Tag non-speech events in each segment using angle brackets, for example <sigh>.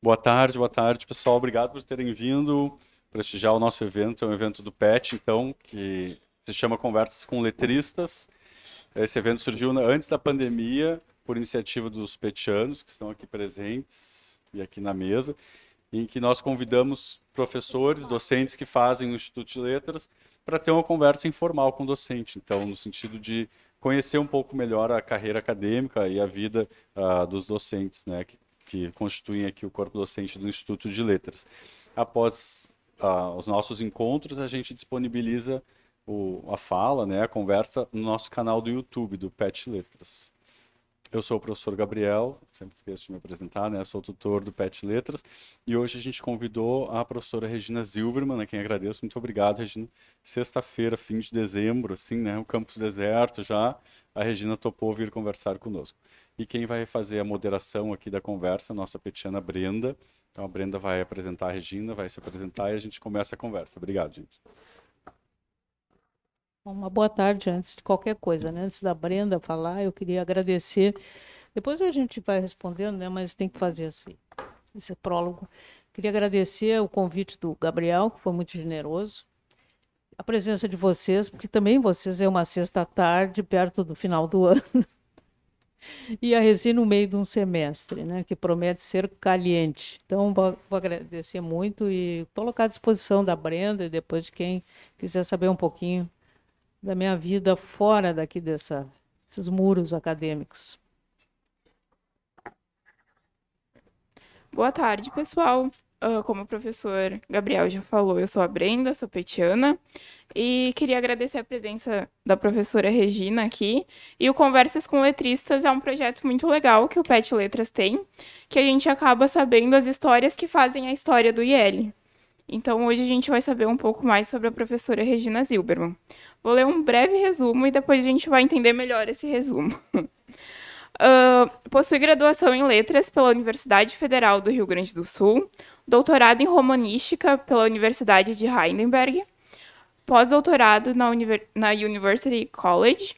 Boa tarde, boa tarde, pessoal. Obrigado por terem vindo prestigiar o nosso evento. É um evento do PET, então, que se chama Conversas com Letristas. Esse evento surgiu antes da pandemia, por iniciativa dos petianos, que estão aqui presentes e aqui na mesa, em que nós convidamos professores, docentes que fazem o Instituto de Letras, para ter uma conversa informal com o docente. Então, no sentido de conhecer um pouco melhor a carreira acadêmica e a vida uh, dos docentes, né, que que constituem aqui o corpo docente do Instituto de Letras. Após ah, os nossos encontros, a gente disponibiliza o, a fala, né, a conversa no nosso canal do YouTube, do PET Letras. Eu sou o professor Gabriel, sempre esqueço de me apresentar, né? Sou tutor do PET Letras e hoje a gente convidou a professora Regina Zilberman, a quem agradeço. Muito obrigado, Regina. Sexta-feira, fim de dezembro, assim, né? O campus deserto já. A Regina topou vir conversar conosco. E quem vai fazer a moderação aqui da conversa, nossa petiana Brenda. Então a Brenda vai apresentar a Regina, vai se apresentar e a gente começa a conversa. Obrigado, gente. Uma boa tarde antes de qualquer coisa, né? Antes da Brenda falar, eu queria agradecer. Depois a gente vai respondendo, né? Mas tem que fazer assim, esse prólogo. Queria agradecer o convite do Gabriel, que foi muito generoso. A presença de vocês, porque também vocês é uma sexta tarde, perto do final do <laughs> ano. <laughs> e a resina no meio de um semestre, né, que promete ser caliente. Então, vou, agradecer muito e colocar à disposição da Brenda e depois de quem quiser saber um pouquinho da minha vida fora daqui dessa, desses muros acadêmicos. Boa tarde, pessoal. Uh, como o professor Gabriel já falou, eu sou a Brenda, sou petiana, e queria agradecer a presença da professora Regina aqui. E o Conversas com Letristas é um projeto muito legal que o PET Letras tem, que a gente acaba sabendo as histórias que fazem a história do IEL. Então, hoje a gente vai saber um pouco mais sobre a professora Regina Zilberman. Vou ler um breve resumo e depois a gente vai entender melhor esse resumo. Uh, <laughs> possui graduação em Letras pela Universidade Federal do Rio Grande do Sul, doutorado em romanística pela Universidade de Heidelberg, pós-doutorado na, na University College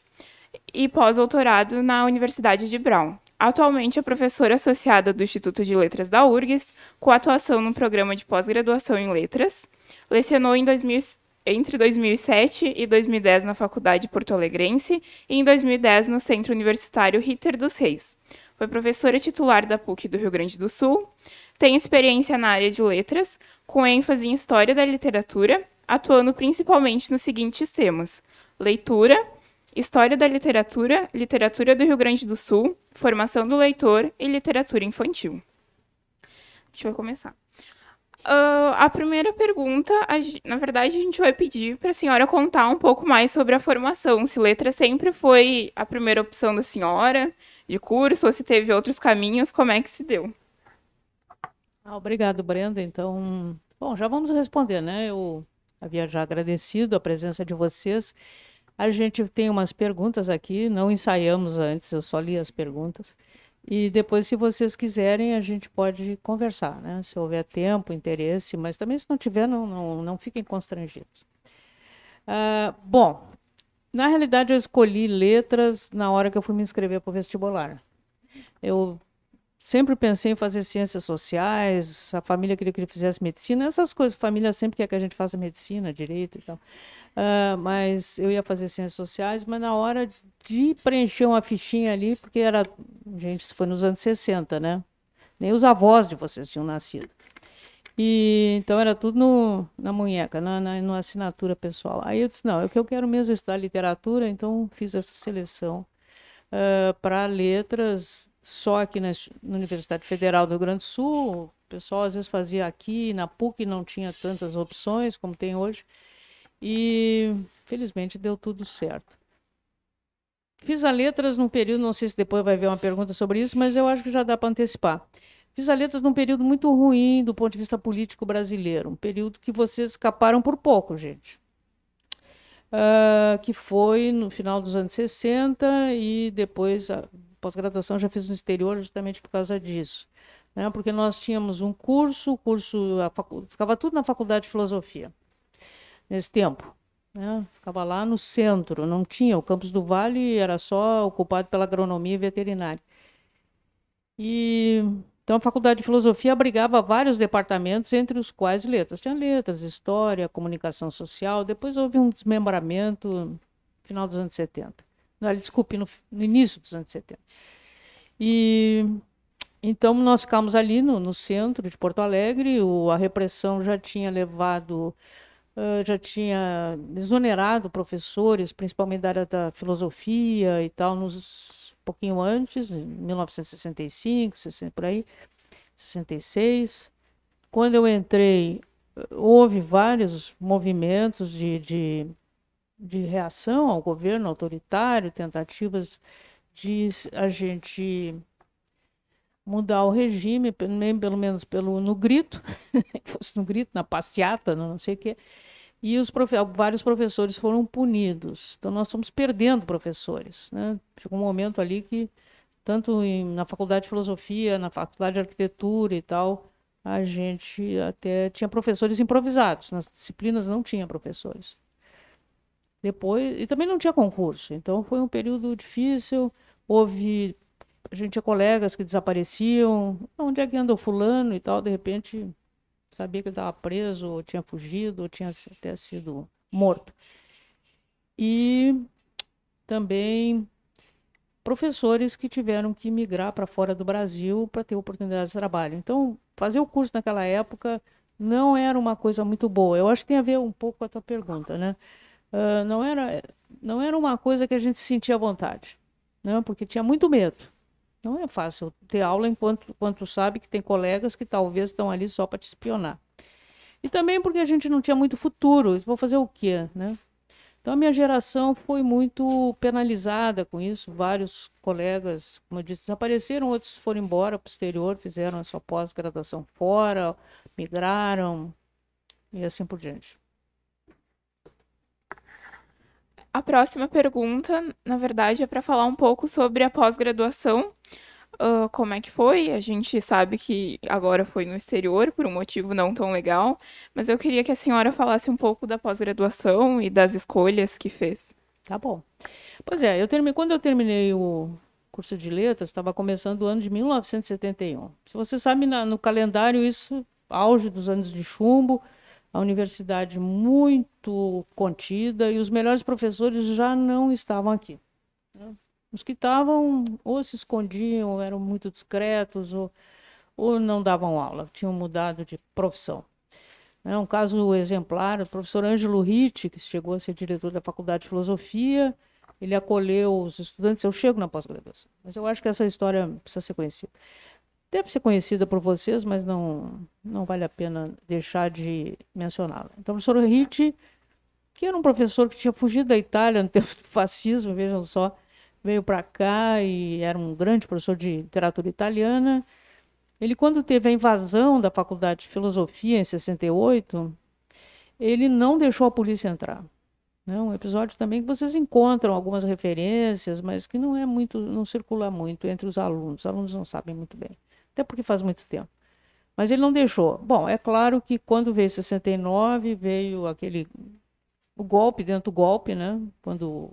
e pós-doutorado na Universidade de Brown. Atualmente é professora associada do Instituto de Letras da URGS, com atuação no programa de pós-graduação em Letras. Lecionou em 2000, entre 2007 e 2010 na Faculdade Porto Alegrense e em 2010 no Centro Universitário Ritter dos Reis. Foi professora titular da PUC do Rio Grande do Sul, tem experiência na área de letras, com ênfase em história da literatura, atuando principalmente nos seguintes temas: leitura, história da literatura, literatura do Rio Grande do Sul, formação do leitor e literatura infantil. A gente vai começar. Uh, a primeira pergunta, a, na verdade, a gente vai pedir para a senhora contar um pouco mais sobre a formação. Se letra sempre foi a primeira opção da senhora de curso, ou se teve outros caminhos, como é que se deu? Ah, obrigado, Brenda. Então, bom, já vamos responder, né? Eu havia já agradecido a presença de vocês. A gente tem umas perguntas aqui, não ensaiamos antes, eu só li as perguntas. E depois, se vocês quiserem, a gente pode conversar, né? Se houver tempo, interesse, mas também se não tiver, não, não, não fiquem constrangidos. Uh, bom, na realidade, eu escolhi letras na hora que eu fui me inscrever para o vestibular. Eu sempre pensei em fazer ciências sociais, a família queria que ele fizesse medicina, essas coisas, a família sempre quer que a gente faça medicina, direito e tal. Uh, mas eu ia fazer ciências sociais, mas na hora de preencher uma fichinha ali, porque era, gente, isso foi nos anos 60, né? Nem os avós de vocês tinham nascido. E, então era tudo no, na munheca, na, na, na assinatura pessoal. Aí eu disse, não, é que eu quero mesmo estudar literatura, então fiz essa seleção uh, para letras só aqui na, Universidade Federal do Rio Grande do Sul, o pessoal às vezes fazia aqui, na PUC não tinha tantas opções como tem hoje. E felizmente deu tudo certo. Fiz a letras num período, não sei se depois vai haver uma pergunta sobre isso, mas eu acho que já dá para antecipar. Fiz a letras num período muito ruim do ponto de vista político brasileiro, um período que vocês escaparam por pouco, gente. Uh, que foi no final dos anos 60 e depois ah, pós-graduação já fiz no exterior justamente por causa disso. Né? Porque nós tínhamos um curso, curso facu... ficava tudo na faculdade de filosofia nesse tempo. Né? Ficava lá no centro, não tinha. O campus do Vale era só ocupado pela agronomia e veterinária. E então a faculdade de filosofia abrigava vários departamentos, entre os quais letras. Tinha letras, história, comunicação social. Depois houve um desmembramento final dos anos 70 no, desculpe, no, no, início dos anos 70. E então nós ficamos ali no, no centro de Porto Alegre, o, a repressão já tinha levado, uh, já tinha exonerado professores, principalmente da área da filosofia e tal, nos um pouquinho antes, em 1965, 60, por aí, 66. Quando eu entrei, houve vários movimentos de, de de reação ao governo autoritário, tentativas de a gente mudar o regime, pelo menos pelo no grito, <laughs> fosse no grito, na passeata, não sei o quê. E os profe vários professores foram punidos. Então nós estamos perdendo professores. Né? Chegou um momento ali que, tanto em, na faculdade de filosofia, na faculdade de arquitetura e tal, a gente até tinha professores improvisados. Nas disciplinas não tinha professores. Depois, e também não tinha concurso, então foi um período difícil. Houve, a gente tinha colegas que desapareciam. Onde é que andou fulano e tal? De repente, sabia que ele estava preso, ou tinha fugido, ou tinha até sido morto. E também professores que tiveram que migrar para fora do Brasil para ter oportunidade de trabalho. Então, fazer o curso naquela época não era uma coisa muito boa. Eu acho que tem a ver um pouco com a tua pergunta, né? uh, não, era, não era uma coisa que a gente sentia vontade, né? porque tinha muito medo. Não é fácil ter aula enquanto, enquanto sabe que tem colegas que talvez estão ali só para te espionar. E também porque a gente não tinha muito futuro, vou fazer o quê, né? Então a minha geração foi muito penalizada com isso, vários colegas, como eu disse, desapareceram, outros foram embora para o exterior, fizeram a sua pós-graduação fora, migraram e assim por diante. a próxima pergunta, na verdade, é para falar um pouco sobre a pós-graduação. Uh, como é que foi? A gente sabe que agora foi no exterior por um motivo não tão legal, mas eu queria que a senhora falasse um pouco da pós-graduação e das escolhas que fez. Tá bom. Pois é, eu terminei, quando eu terminei o curso de letras, estava começando o ano de 1971. Se você sabe, na, no calendário, isso, auge dos anos de chumbo, a universidade muito contida e os melhores professores já não estavam aqui. Os que estavam ou se escondiam, ou eram muito discretos, ou, ou não davam aula, tinham mudado de profissão. É um caso exemplar, o professor Ângelo Ritt, que chegou a ser diretor da Faculdade de Filosofia, ele acolheu os estudantes, eu chego na pós-graduação, mas eu acho que essa história precisa ser conhecida deve ser conhecida por vocês, mas não, não vale a pena deixar de mencioná-la. Então, o professor Ritti, que era um professor que tinha fugido da Itália no <laughs> tempo do fascismo, vejam só, veio para cá e era um grande professor de literatura italiana. Ele, quando teve a invasão da Faculdade de Filosofia, em 68, ele não deixou a polícia entrar. É um episódio também que vocês encontram algumas referências, mas que não é muito, não circula muito entre os alunos. Os alunos não sabem muito bem até porque faz muito tempo. Mas ele não deixou. Bom, é claro que quando veio 69, veio aquele o golpe dentro do golpe, né? Quando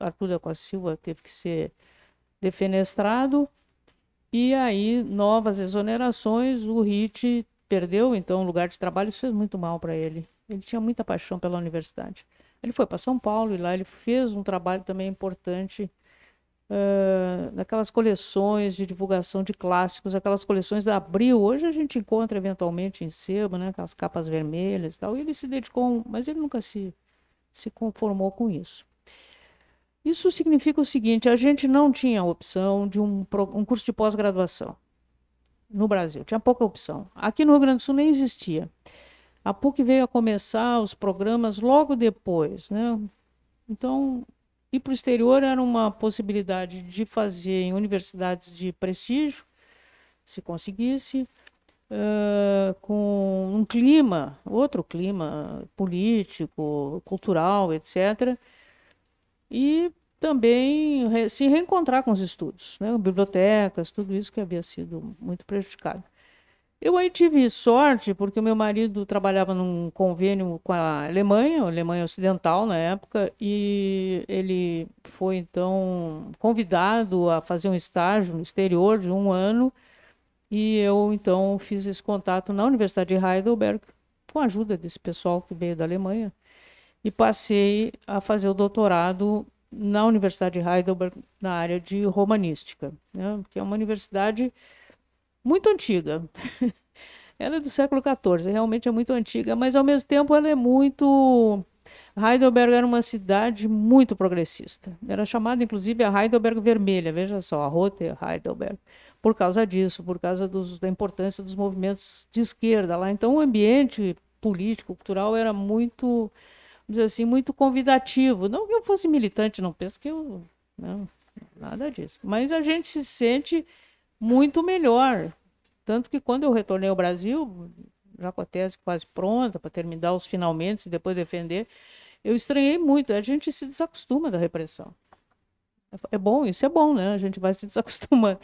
Arthur da Costa Silva teve que ser defenestrado. E aí, novas exonerações, o Rit perdeu então o lugar de trabalho, isso fez muito mal para ele. Ele tinha muita paixão pela universidade. Ele foi para São Paulo e lá ele fez um trabalho também importante uh, daquelas coleções de divulgação de clássicos, aquelas coleções da Abril. Hoje a gente encontra eventualmente em sebo, né, aquelas capas vermelhas e tal. E ele se dedicou, mas ele nunca se, se conformou com isso. Isso significa o seguinte: a gente não tinha opção de um, um curso de pós-graduação no Brasil, tinha pouca opção. Aqui no Rio Grande do Sul nem existia. A PUC veio a começar os programas logo depois, né? Então, ir para o exterior era uma possibilidade de fazer em universidades de prestígio, se conseguisse, uh, com um clima, outro clima político, cultural, etc. E também se reencontrar com os estudos, né? bibliotecas, tudo isso que havia sido muito prejudicado. Eu aí tive sorte, porque o meu marido trabalhava num convênio com a Alemanha, a Alemanha Ocidental na época, e ele foi então convidado a fazer um estágio no exterior de um ano, e eu então fiz esse contato na Universidade de Heidelberg, com a ajuda desse pessoal que veio da Alemanha, e passei a fazer o doutorado na Universidade de Heidelberg na área de romanística, né, que é uma universidade muito antiga. <laughs> ela é do século XIV, realmente é muito antiga, mas ao mesmo tempo ela é muito. Heidelberg era uma cidade muito progressista. Era chamada, inclusive, a Heidelberg Vermelha, veja só, a Rote Heidelberg, por causa disso, por causa dos, da importância dos movimentos de esquerda lá. Então, o ambiente político, cultural era muito, vamos dizer assim, muito convidativo. Não que eu fosse militante, não penso que eu. Não, nada disso. Mas a gente se sente muito melhor tanto que quando eu retornei ao Brasil, já com a tese quase pronta para terminar os finalmente e depois defender, eu estranhei muito. A gente se desacostuma da repressão. É, é bom, isso é bom, né? A gente vai se <laughs> desacostumando.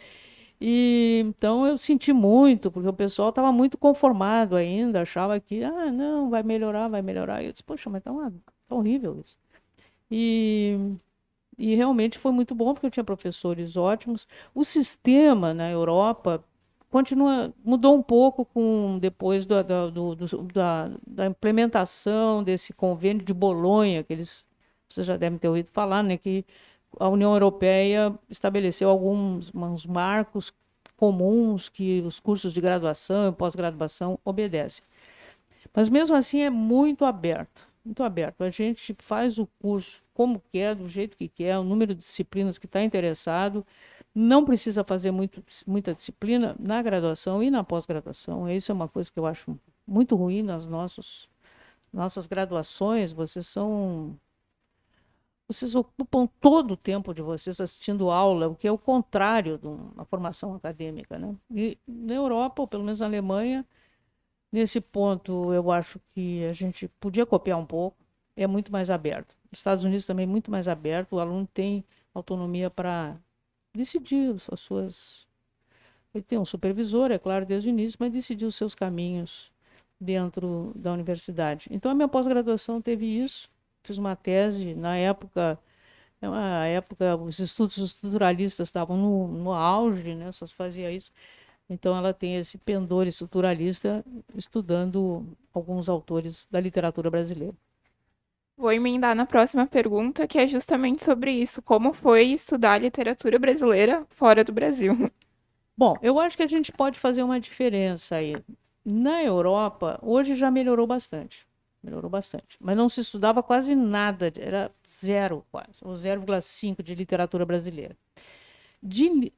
E então eu senti muito, porque o pessoal estava muito conformado ainda, achava que, ah, não, vai melhorar, vai melhorar. E eu disse, poxa, mas tá, uma, tá horrível isso. E, e realmente foi muito bom, porque eu tinha professores ótimos. O sistema na Europa continua mudou um pouco com depois do, do, do, do da, da, implementação desse convênio de Bolonha que eles vocês já devem ter ouvido falar né que a União Europeia estabeleceu alguns uns marcos comuns que os cursos de graduação e pós-graduação obedecem mas mesmo assim é muito aberto muito aberto a gente faz o curso como quer do jeito que quer o número de disciplinas que está interessado não precisa fazer muito, muita disciplina na graduação e na pós-graduação. Isso é uma coisa que eu acho muito ruim nas nossos, nossas graduações. Vocês são. Vocês ocupam todo o tempo de vocês assistindo aula, o que é o contrário de uma formação acadêmica. Né? E na Europa, ou pelo menos na Alemanha, nesse ponto eu acho que a gente podia copiar um pouco, é muito mais aberto. Estados Unidos também é muito mais aberto, o aluno tem autonomia para decidiu as suas. Ele tem um supervisor, é claro, desde o início, mas decidiu os seus caminhos dentro da universidade. Então, a minha pós-graduação teve isso. Fiz uma tese, na época, na é época os estudos estruturalistas estavam no, no auge, né? só se fazia isso. Então, ela tem esse pendor estruturalista estudando alguns autores da literatura brasileira. Vou emendar na próxima pergunta, que é justamente sobre isso. Como foi estudar literatura brasileira fora do Brasil? Bom, eu acho que a gente pode fazer uma diferença aí. Na Europa, hoje já melhorou bastante. Melhorou bastante. Mas não se estudava quase nada, era zero quase, ou 0,5 de literatura brasileira. De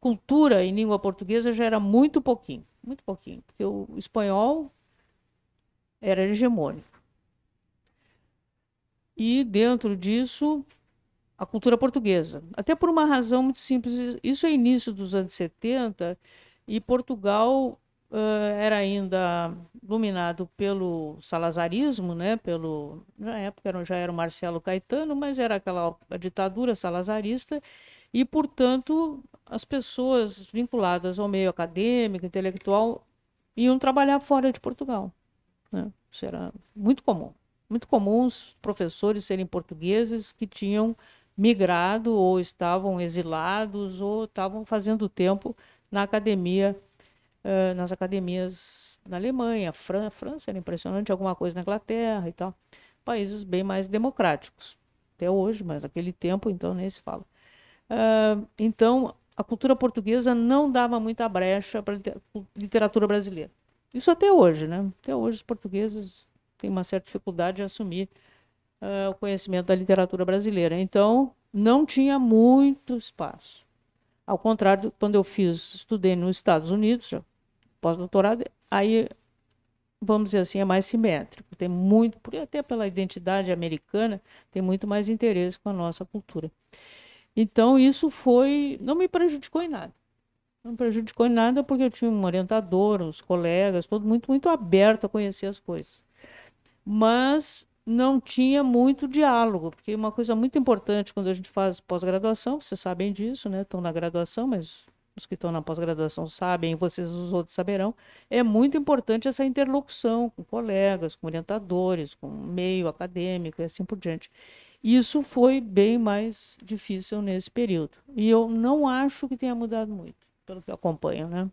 cultura em língua portuguesa já era muito pouquinho, muito pouquinho, porque o espanhol era hegemônico e dentro disso a cultura portuguesa. Até por uma razão muito simples, isso é início dos anos 70 e Portugal uh, era ainda dominado pelo salazarismo, né? Pelo na época já era o Marcelo Caetano, mas era aquela ditadura salazarista e, portanto, as pessoas vinculadas ao meio acadêmico, intelectual, iam trabalhar fora de Portugal. Né? Isso era muito comum muito comuns professores serem portugueses que tinham migrado ou estavam exilados ou estavam fazendo tempo na academia, uh, nas academias na Alemanha, Fran França era impressionante, alguma coisa na Inglaterra e tal, países bem mais democráticos até hoje, mas naquele tempo então nem se fala. Uh, então a cultura portuguesa não dava muita brecha para literatura brasileira. Isso até hoje, né? Até hoje os portugueses tem uma certa dificuldade de assumir uh, o conhecimento da literatura brasileira. Então, não tinha muito espaço. Ao contrário, quando eu fiz, estudei nos Estados Unidos, pós-doutorado, aí, vamos dizer assim, é mais simétrico. Tem muito, até pela identidade americana, tem muito mais interesse com a nossa cultura. Então, isso foi, não me prejudicou em nada. Não me prejudicou em nada porque eu tinha um orientador, uns colegas, todo muito, muito aberto a conhecer as coisas mas não tinha muito diálogo, porque uma coisa muito importante quando a gente faz pós-graduação, vocês sabem disso, né? Estão na graduação, mas os que estão na pós-graduação sabem, vocês os outros saberão, é muito importante essa interlocução com colegas, com orientadores, com meio acadêmico e assim por diante. Isso foi bem mais difícil nesse período. E eu não acho que tenha mudado muito, pelo que acompanho, né?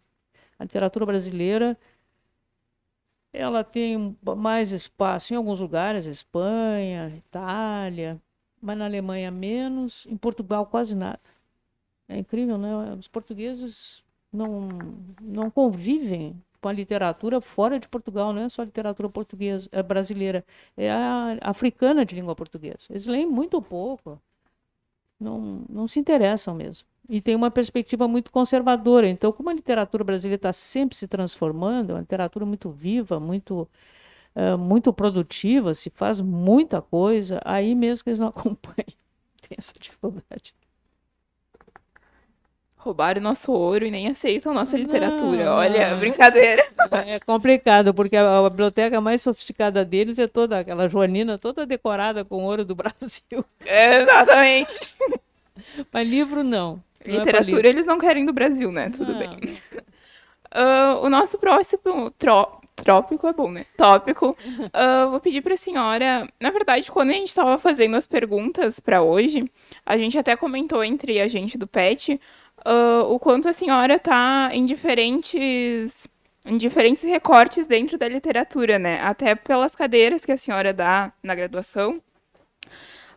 A literatura brasileira ela tem mais espaço em alguns lugares, Espanha, Itália, mas na Alemanha menos, em Portugal quase nada. É incrível, né? Os portugueses não, não convivem com a literatura fora de Portugal, não é só a literatura portuguesa, é brasileira, é a africana de língua portuguesa. Eles leem muito pouco não, não se interessam mesmo. E tem uma perspectiva muito conservadora. Então, como a literatura brasileira está sempre se transformando, é uma literatura muito viva, muito, eh, muito produtiva, se faz muita coisa, aí mesmo que eles não <laughs> acompanham. Tem essa dificuldade roubaram nosso ouro e nem aceitam nossa literatura. Não, Olha, não. brincadeira. É, é complicado, porque a, a, biblioteca mais sofisticada deles é toda aquela joanina toda decorada com ouro do <laughs> Brasil. É, exatamente. <laughs> Mas livro não. não é literatura é eles não querem do Brasil, né? Tudo bem. Uh, <laughs> o nosso próximo tro trópico é bom, né? Tópico. Uh, vou pedir para a senhora. Na verdade, quando a gente estava fazendo as perguntas para hoje, a gente até comentou entre a gente do PET uh, o quanto a senhora está em diferentes em diferentes recortes dentro da literatura, né? Até pelas cadeiras que a senhora dá na graduação.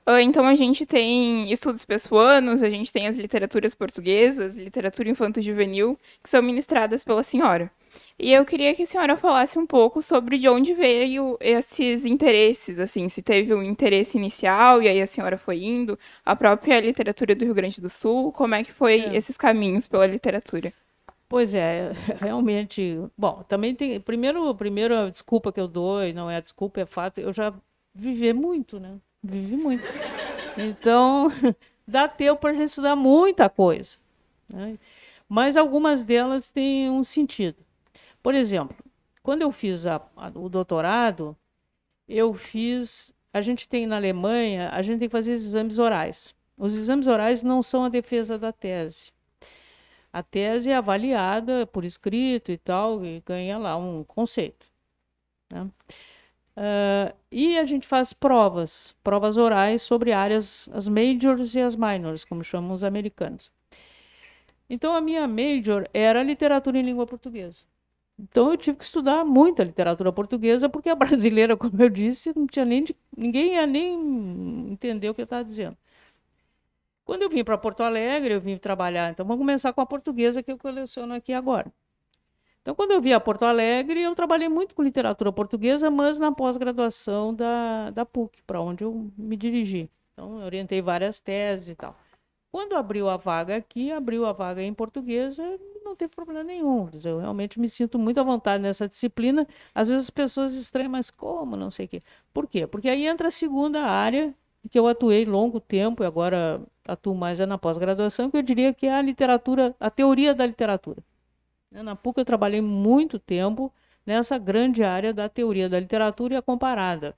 Uh, então a gente tem estudos pessoanos, a gente tem as literaturas portuguesas, literatura infanto-juvenil, que são ministradas pela senhora. E eu queria que a senhora falasse um pouco sobre de onde veio esses interesses, assim, se teve um interesse inicial e aí a senhora foi indo, a própria literatura do Rio Grande do Sul, como é que foi é. esses caminhos pela literatura? Pois é, <laughs> realmente. Bom, também tem. Primeiro, primeiro a desculpa que eu dou, e não é desculpa, é fato, eu já vivi muito, né? Vivi muito. Então, <laughs> dá tempo para a gente estudar muita coisa. Né? Mas algumas delas têm um sentido. Por exemplo, quando eu fiz a, a, o doutorado, eu fiz. A gente tem na Alemanha, a gente tem que fazer exames orais. Os exames orais não são a defesa da tese. A tese é avaliada por escrito e tal, e ganha lá um conceito. Né? Uh, e a gente faz provas, provas orais sobre áreas, as majors e as minors, como chamam os americanos. Então a minha major era literatura em língua portuguesa. Então eu tive que estudar muito a literatura portuguesa, porque a brasileira, <laughs> como eu disse, não tinha nem de, ninguém ia nem entender o que eu estava dizendo. Quando eu vim para Porto Alegre, eu vim trabalhar. Então vamos começar com a portuguesa que eu coleciono aqui agora. Então quando eu vim a Porto Alegre, eu trabalhei muito com literatura portuguesa, mas na pós-graduação da, da PUC, para onde eu me dirigi. Então eu orientei várias teses e tal. Quando abriu a vaga aqui, abriu a vaga em portuguesa, não teve problema nenhum. Eu realmente me sinto muito à vontade nessa disciplina. Às vezes as pessoas estranham, mas como? Não sei o quê. Por quê? Porque aí entra a segunda área que eu atuei longo tempo e agora atuo mais é na pós-graduação, que eu diria que é a literatura, a teoria da literatura. Né, na PUC eu trabalhei muito tempo nessa grande área da teoria da literatura e a comparada.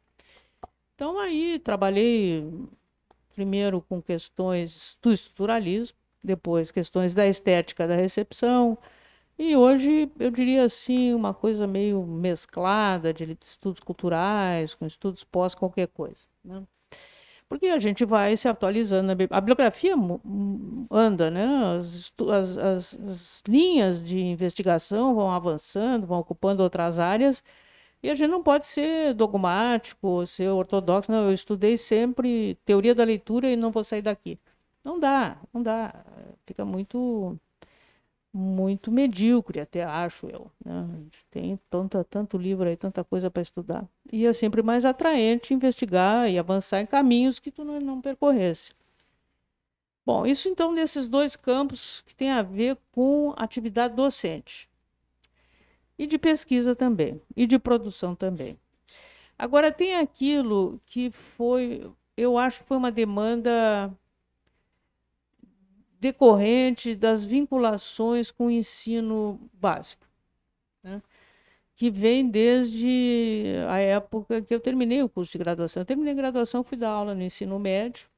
Então aí trabalhei primeiro com questões do estruturalismo, depois questões da estética da recepção. E hoje, eu diria assim, uma coisa meio mesclada de estudos culturais, com estudos pós qualquer coisa. Né? Porque a gente vai se atualizando. A bibliografia anda, né? as, as, as linhas de investigação vão avançando, vão ocupando outras áreas. E a gente não pode ser dogmático, ser ortodoxo. Não, eu estudei sempre teoria da leitura e não vou sair daqui. Não dá, não dá. Fica muito muito medíocre, até acho eu. Né? Tem tanta, tanto livro aí, tanta coisa para estudar. E é sempre mais atraente investigar e avançar em caminhos que tu não, não percorresse. Bom, isso então desses dois campos que tem a ver com atividade docente. E de pesquisa também, e de produção também. Agora tem aquilo que foi, eu acho que foi uma demanda decorrente das vinculações com o ensino básico, né? que vem desde a época que eu terminei o curso de graduação. Eu terminei a graduação, fui dar aula no ensino médio,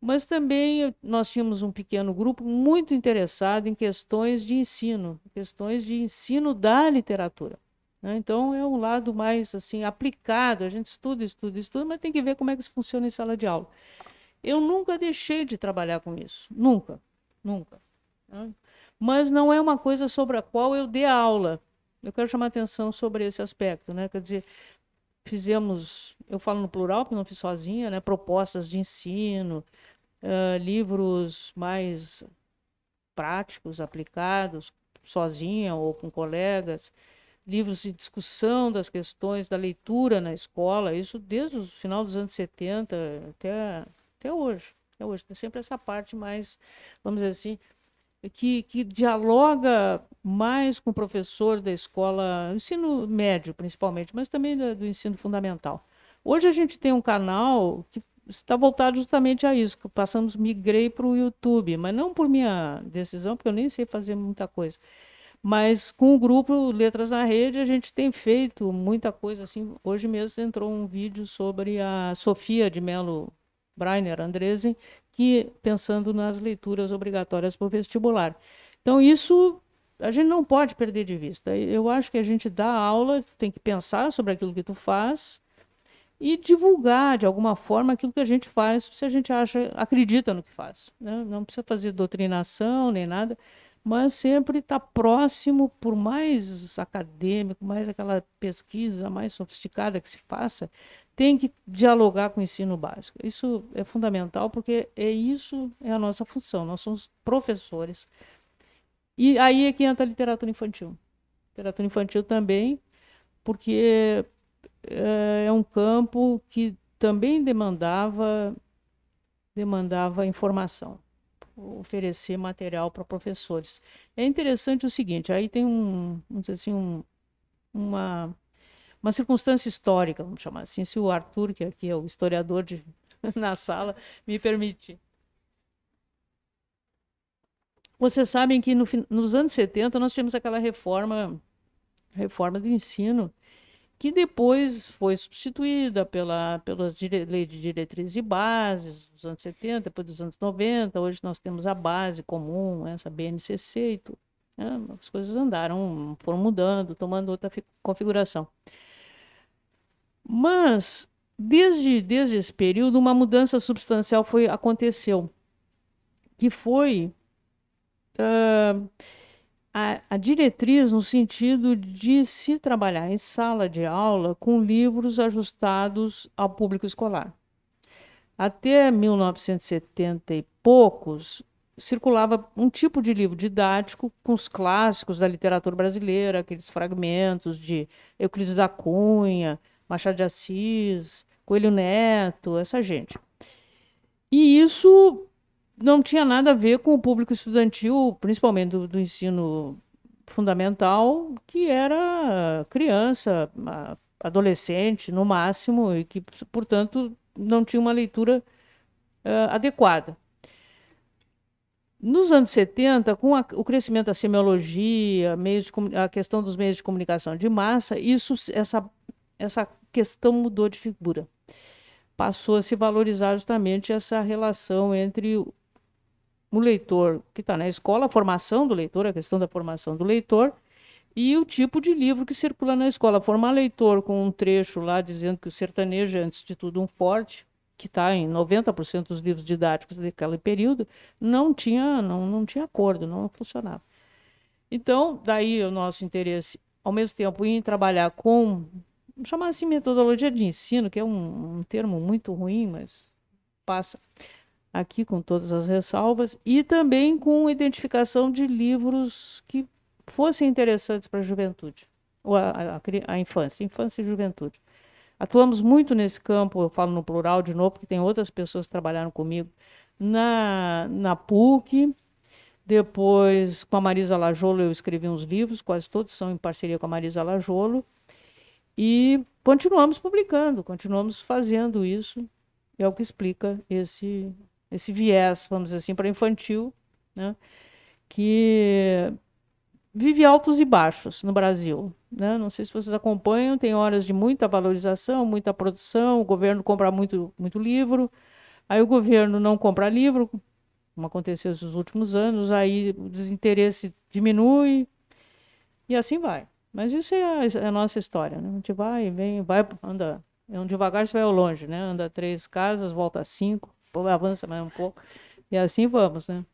mas também nós tínhamos um pequeno grupo muito interessado em questões de ensino, questões de ensino da literatura. Né? Então é um lado mais assim aplicado. A gente estuda, estuda, estuda, mas tem que ver como é que isso funciona em sala de aula. Eu nunca deixei de trabalhar com isso. Nunca. Nunca. Mas não é uma coisa sobre a qual eu dê aula. Eu quero chamar atenção sobre esse aspecto, né? Quer dizer, fizemos, eu falo no plural, porque não fiz sozinha, né? Propostas de ensino, uh, livros mais práticos, aplicados, sozinha ou com colegas, livros de discussão das questões da leitura na escola, isso desde o final dos anos 70 até até hoje. Até hoje. Tem sempre essa parte mais, vamos dizer assim, que, que dialoga mais com o professor da escola, ensino médio principalmente, mas também do, do ensino fundamental. Hoje a gente tem um canal que está voltado justamente a isso, que passamos, migrei para o YouTube, mas não por minha decisão, porque eu nem sei fazer muita coisa. Mas com o grupo Letras na Rede, a gente tem feito muita coisa assim. Hoje mesmo entrou um vídeo sobre a Sofia de Melo Brainer Andresen, que pensando nas leituras obrigatórias para o vestibular. Então, isso a gente não pode perder de vista. Eu acho que a gente dá aula, tem que pensar sobre aquilo que tu faz e divulgar de alguma forma aquilo que a gente faz, se a gente acha, acredita no que faz. Né? Não precisa fazer doutrinação nem nada, mas sempre estar tá próximo, por mais acadêmico, mais aquela pesquisa mais sofisticada que se faça, tem que dialogar com o ensino básico. Isso é fundamental porque é isso é a nossa função. Nós somos professores. E aí é que entra a literatura infantil. Literatura infantil também, porque eh, é um campo que também demandava demandava informação, oferecer material para professores. É interessante o seguinte, aí tem um, vamos dizer assim, um, uma uma circunstância histórica, vamos chamar assim, se o Arthur, que aqui é o historiador de, <laughs> na sala, me permite. Vocês sabem que no, nos anos 70 nós tivemos aquela reforma, reforma do ensino, que depois foi substituída pela, pela lei de diretrizes e bases dos anos 70, depois dos anos 90. Hoje nós temos a base comum, essa BNCC e tudo. Né, as coisas andaram, foram mudando, tomando outra configuração. Mas, desde, desde esse período, uma mudança substancial foi, aconteceu, que foi uh, a, a diretriz no sentido de se trabalhar em sala de aula com livros ajustados ao público escolar. Até 1970 e poucos, circulava um tipo de livro didático com os clássicos da literatura brasileira, aqueles fragmentos de Euclides da Cunha, Machado de Assis, Coelho Neto, essa gente. E isso não tinha nada a ver com o público estudantil, principalmente do, do ensino fundamental, que era criança, adolescente, no máximo, e que, portanto, não tinha uma leitura uh, adequada. Nos anos 70, com a, o crescimento da semiologia, meios de, a questão dos meios de comunicação de massa, isso, essa, essa questão mudou de figura. Passou a se valorizar justamente essa relação entre o leitor que está na escola, a formação do leitor, a questão da formação do leitor, e o tipo de livro que circula na escola. Formar leitor com um trecho lá dizendo que o sertanejo é, antes de tudo, um forte, que está em 90% dos livros didáticos daquele período, não tinha, não, não tinha acordo, não funcionava. Então, daí o nosso interesse, ao mesmo tempo, em trabalhar com chamar assim metodologia de ensino, que é um, um termo muito ruim, mas passa aqui com todas as ressalvas, e também com identificação de livros que fossem interessantes para a juventude, ou a, a, a, infância, infância e juventude. Atuamos muito nesse campo, eu falo no plural de novo, porque tem outras pessoas que trabalharam comigo, na, na PUC, depois com a Marisa Lajolo eu escrevi uns livros, quase todos são em parceria com a Marisa Lajolo, e continuamos publicando, continuamos fazendo isso, é o que explica esse, esse viés, vamos dizer assim, para infantil, né? que vive altos e baixos no Brasil. Né? Não sei se vocês acompanham, tem horas de muita valorização, muita produção, o governo compra muito, muito livro, aí o governo não compra livro, como aconteceu nos últimos anos, aí o desinteresse diminui e assim vai. Mas isso é a, é a nossa história, né? A gente vai, vem, vai, anda. É um devagar, você vai ao longe, né? Anda três casas, volta cinco, avança mais um pouco. E assim vamos, né?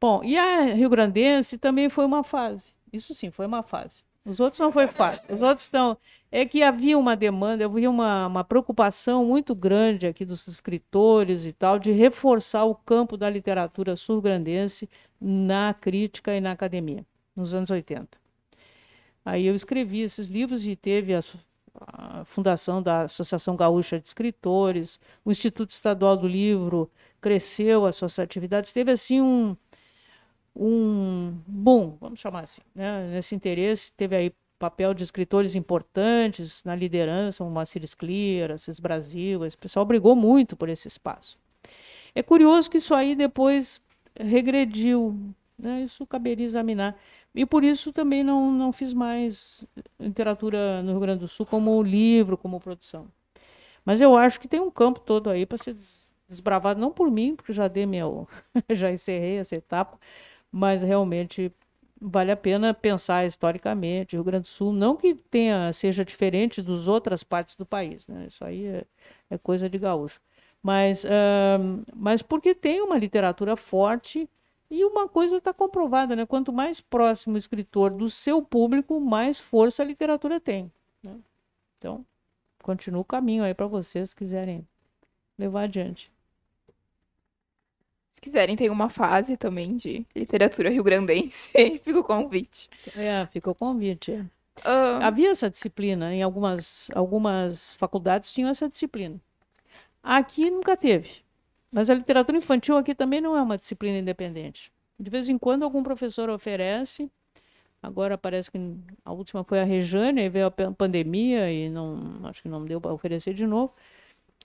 Bom, e a Rio Grandense também foi uma fase. Isso sim, foi uma fase. Os outros não foi fácil. Os outros estão. É que havia uma demanda, havia uma, uma preocupação muito grande aqui dos escritores e tal, de reforçar o campo da literatura sul-grandense na crítica e na academia, nos anos 80. Aí eu escrevi esses livros e teve a, a fundação da Associação Gaúcha de Escritores, o Instituto Estadual do Livro cresceu as suas atividades, teve assim um, um boom, vamos chamar assim, né? nesse interesse, teve aí papel de escritores importantes na liderança, o Maciris Clear, esses Brasil, esse pessoal brigou muito por esse espaço. É curioso que isso aí depois regrediu, né? isso caberia examinar. E por isso também não, não fiz mais literatura no Rio Grande do Sul como livro, como produção. Mas eu acho que tem um campo todo aí para ser desbravado, não por mim, porque já dei meu, <laughs> já encerrei essa etapa, mas realmente vale a pena pensar historicamente. Rio Grande do Sul, não que tenha seja diferente das outras partes do país, né? isso aí é, é coisa de gaúcho. Mas, uh, mas porque tem uma literatura forte e uma coisa está comprovada, né? Quanto mais próximo o escritor do seu público, mais força a literatura tem. Né? Então, continua o caminho aí para vocês se quiserem levar adiante. Se quiserem, tem uma fase também de literatura rio-grandense. <laughs> fica o convite. É, fica o convite. É. Um... Havia essa disciplina em algumas, algumas faculdades, tinham essa disciplina. Aqui nunca teve. Mas a literatura infantil aqui também não é uma disciplina independente. De vez em quando algum professor oferece. Agora parece que a última foi a Rejane, aí veio a pandemia e não acho que não deu para oferecer de novo.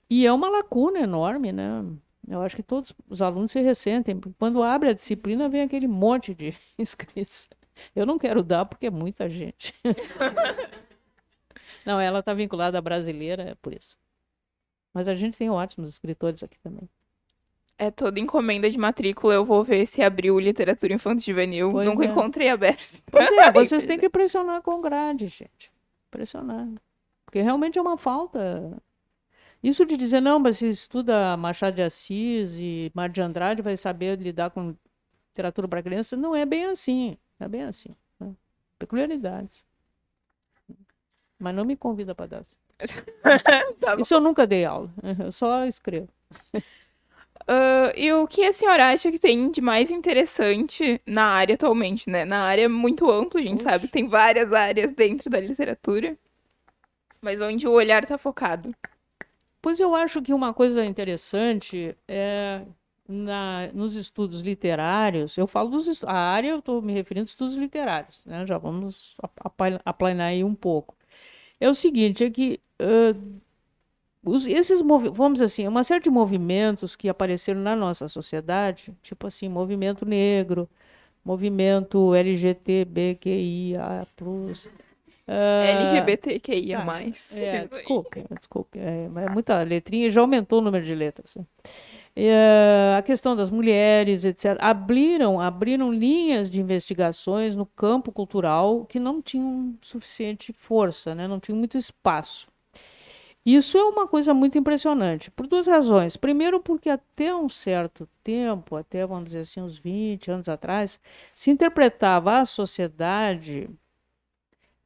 E é uma lacuna enorme, né? Eu acho que todos os alunos se ressentem, porque quando abre a disciplina vem aquele monte de <laughs> inscritos. Eu não quero dar porque é muita gente. <laughs> não, ela está vinculada à brasileira, é por isso. Mas a gente tem ótimos escritores aqui também. É toda encomenda de matrícula, eu vou ver se abriu literatura infantil juvenil. Pois Nunca é. encontrei aberto. Pois é, <laughs> vocês têm que pressionar com grade, gente. Pressionar. Porque realmente é uma falta. Isso de dizer, não, mas se estuda Machado de Assis e Mar de Andrade, vai saber lidar com literatura para criança, não é bem assim. é bem assim. Né? Peculiaridades. Mas não me convida para dar. <laughs> tá Isso eu nunca dei aula. Eu só escrevo. Uh, e o que a senhora acha que tem de mais interessante na área atualmente, né? Na área muito ampla, a gente sabe, tem várias áreas dentro da literatura, mas onde o olhar está focado. Pois eu acho que uma coisa interessante é na, nos estudos literários, eu falo dos a área, eu estou me referindo aos estudos literários, né? Já vamos aplanar aí um pouco. É o seguinte, é que uh, os, esses vamos assim, uma série de movimentos que apareceram na nossa sociedade, tipo assim, movimento negro, movimento LGBTQIA+, Uh, ah, LGBTQIA+. Ah, mais. É, <laughs> desculpe, desculpe. É, é, muita letrinha, já aumentou o número de letras. É, a questão das mulheres, etc. Abriram, abriram linhas de investigações no campo cultural que não tinham suficiente força, né? não tinham muito espaço. Isso é uma coisa muito impressionante, por duas razões. Primeiro, porque até um certo tempo, até vamos dizer assim, uns 20 anos atrás, se interpretava a sociedade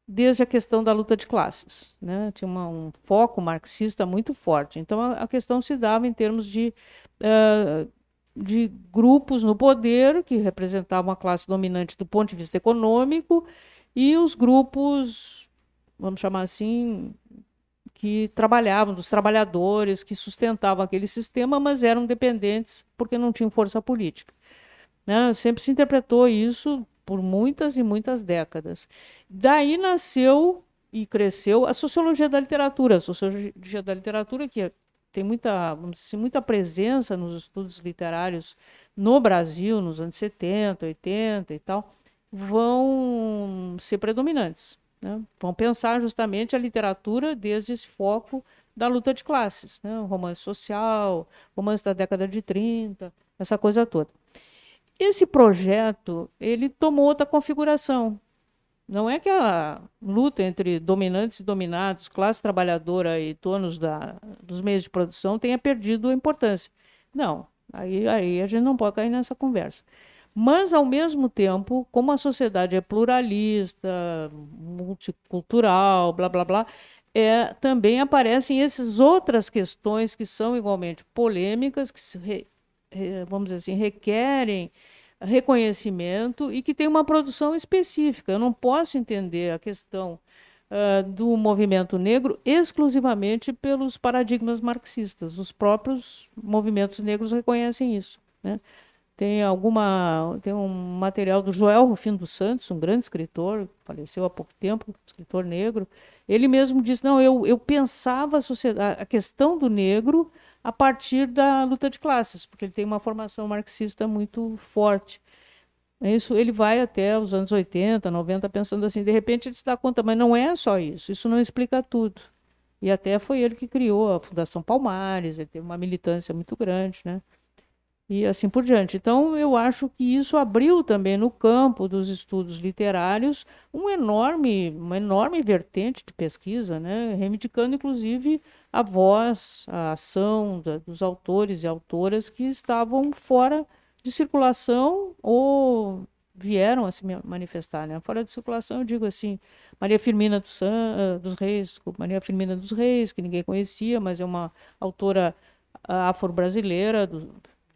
desde a questão da luta de classes. Né? Tinha uma, um foco marxista muito forte. Então, a, a questão se dava em termos de, uh, de grupos no poder, que representavam a classe dominante do ponto de vista econômico, e os grupos, vamos chamar assim, que trabalhavam, dos trabalhadores que sustentavam aquele sistema, mas eram dependentes porque não tinham força política. Né? Sempre se interpretou isso por muitas e muitas décadas. Daí nasceu e cresceu a sociologia da literatura, a sociologia da literatura que tem muita, dizer, assim, muita presença nos estudos literários no Brasil nos anos 70, 80 e tal, vão ser predominantes. Né? Vão pensar justamente a literatura desde esse foco da luta de classes, né? romance social, romance da década de 30, essa coisa toda. Esse projeto ele tomou outra configuração. Não é que a luta entre dominantes e dominados, classe trabalhadora e donos da, dos meios de produção tenha perdido a importância. Não, aí, aí a gente não pode cair nessa conversa. Mas, ao mesmo tempo, como a sociedade é pluralista, multicultural, blá, blá, blá, é, também aparecem essas outras questões que são igualmente polêmicas, que, re, re, vamos dizer assim, requerem reconhecimento e que têm uma produção específica. Eu não posso entender a questão uh, do movimento negro exclusivamente pelos paradigmas marxistas. Os próprios movimentos negros reconhecem isso. Né? Tem alguma, tem um material do Joel Rufino dos Santos, um grande escritor, faleceu há pouco tempo, escritor negro. Ele mesmo diz: "Não, eu, eu pensava a, a questão do negro a partir da luta de classes, porque ele tem uma formação marxista muito forte. É isso ele vai até os anos 80, 90, pensando assim. De repente ele se dá conta, mas não é só isso. Isso não explica tudo. E até foi ele que criou a Fundação Palmares. Ele teve uma militância muito grande, né? e assim por diante. Então, eu acho que isso abriu também no campo dos estudos literários um enorme, uma enorme vertente de pesquisa, né? reivindicando inclusive a voz, a ação da, dos autores e autoras que estavam fora de circulação ou vieram a se manifestar. Né? Fora de circulação, eu digo assim, Maria Firmina dos, eh, dos Reis, desculpa, Maria Firmina dos Reis, que ninguém conhecia, mas é uma autora eh, afro-brasileira, do,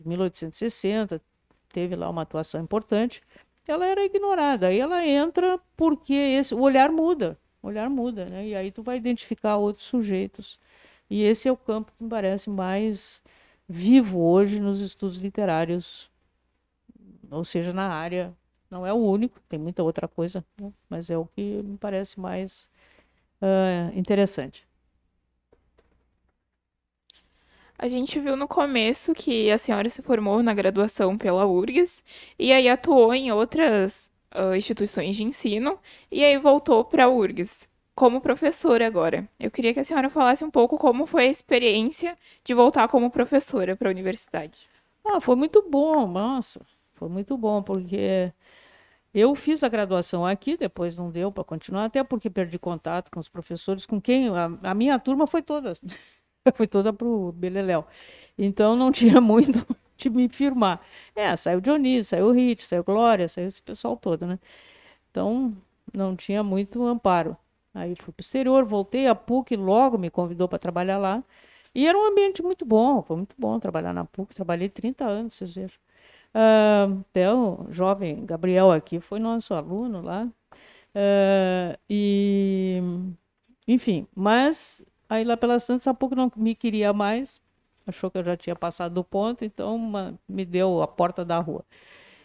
1860, teve lá uma atuação importante, ela era ignorada. Aí ela entra porque esse, o olhar muda, o olhar muda, né? E aí tu vai identificar outros sujeitos. E esse é o campo que me parece mais vivo hoje nos estudos literários, ou seja, na área. Não é o único, tem muita outra coisa, né? mas é o que me parece mais uh, interessante. A gente viu no começo que a senhora se formou na graduação pela URGS e aí atuou em outras uh, instituições de ensino e aí voltou para a URGS como professora agora. Eu queria que a senhora falasse um pouco como foi a experiência de voltar como professora para a universidade. Ah, foi muito bom, nossa, foi muito bom, porque eu fiz a graduação aqui, depois não deu para continuar, até porque perdi contato com os professores, com quem a, a minha turma foi toda. <laughs> foi toda pro Beleléu. Então não <laughs> tinha muito de me firmar. É, saiu Dionísio, saiu Hit, saiu Glória, saiu esse pessoal todo, né? Então não tinha muito amparo. Aí fui pro exterior, voltei, a PUC logo me convidou para trabalhar lá. E era um ambiente muito bom, foi muito bom trabalhar na PUC. Trabalhei 30 anos, vocês vejam. Uh, ah, até o jovem Gabriel aqui foi nosso aluno lá. Uh, e, enfim, mas Aí lá pelas tantas, a pouco não me queria mais, achou que eu já tinha passado do ponto, então uma, me deu a porta da rua.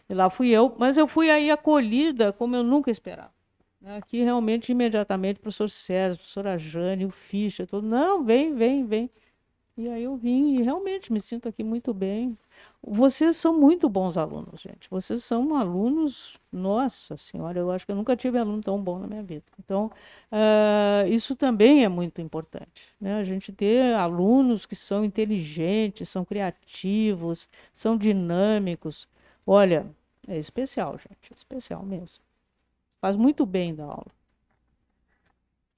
E lá fui eu, mas eu fui aí acolhida como eu nunca esperava. Né? Aqui realmente, imediatamente, o professor Sérgio, a professora Jane, o Fischer, tudo, não, vem, vem, vem. E aí eu vim e realmente me sinto aqui muito bem. Vocês são muito bons alunos, gente. Vocês são alunos, nossa senhora, eu acho que eu nunca tive aluno tão bom na minha vida. Então, uh, isso também é muito importante. Né? A gente ter alunos que são inteligentes, são criativos, são dinâmicos. Olha, é especial, gente, é especial mesmo. Faz muito bem da aula.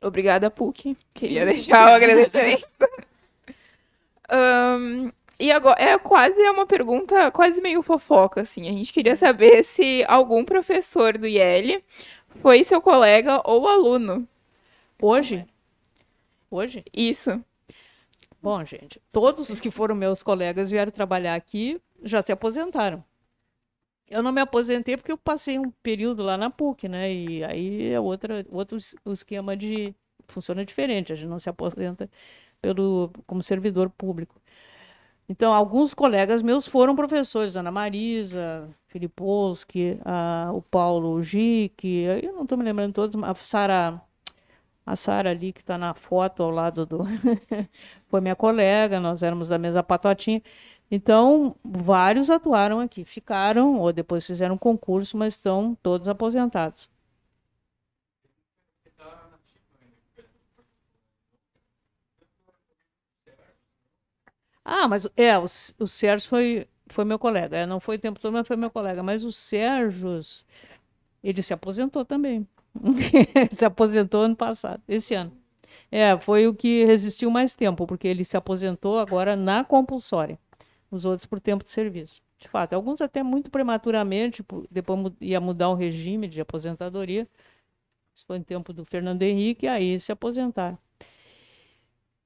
Obrigada, PUC. Queria <laughs> deixar o agradecimento. Um, <laughs> E agora, é quase uma pergunta, quase meio fofoca, assim. A gente queria saber se algum professor do IEL foi seu colega ou aluno. Hoje? Hoje? Isso. Bom, gente, todos os que foram meus colegas vieram trabalhar aqui já se aposentaram. Eu não me aposentei porque eu passei um período lá na PUC, né? E aí é outra, outro esquema de. Funciona diferente, a gente não se aposenta pelo, como servidor público. Então, alguns colegas meus foram professores, Ana Marisa, Filipowski, a, o Paulo Gic, eu não estou me lembrando todos, a Sara a Sara ali que está na foto ao lado do <laughs> foi minha colega, nós éramos da mesma patotinha. Então, vários atuaram aqui, ficaram ou depois fizeram concurso, mas estão todos aposentados. Ah, mas é, o, o Sérgio foi, foi meu colega. É, não foi o tempo todo, mas foi meu colega. Mas o Sérgio, ele se aposentou também. <laughs> se aposentou ano passado, esse ano. É, foi o que resistiu mais tempo, porque ele se aposentou agora na compulsória. Os outros por tempo de serviço. De fato, alguns até muito prematuramente, depois ia mudar o regime de aposentadoria. Isso foi no tempo do Fernando Henrique, aí se aposentaram.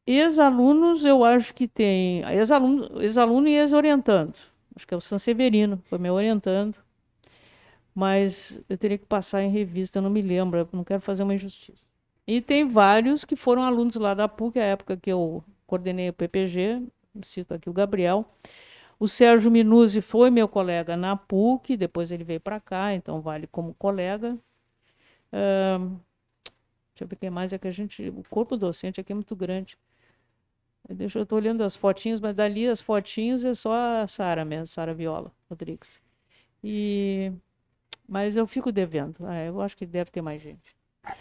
Ex-alunos, eu acho que tem. Ex-aluno ex e ex-orientando. Acho que é o Sanseverino, foi meu orientando. Mas eu teria que passar em revista, não me lembro, não quero fazer uma injustiça. E tem vários que foram alunos lá da PUC, a época que eu coordenei o PPG, cito aqui o Gabriel. O Sérgio Minuzzi foi meu colega na PUC, depois ele veio para cá, então vale como colega. Uh, deixa eu ver quem mais é que a gente. O corpo docente aqui é muito grande. Deixa eu tô olhando as fotinhas, mas dali as fotinhas é só a Sara mesmo, Sara Viola Rodrigues. E mas eu fico devendo. Ah, eu acho que deve ter mais gente.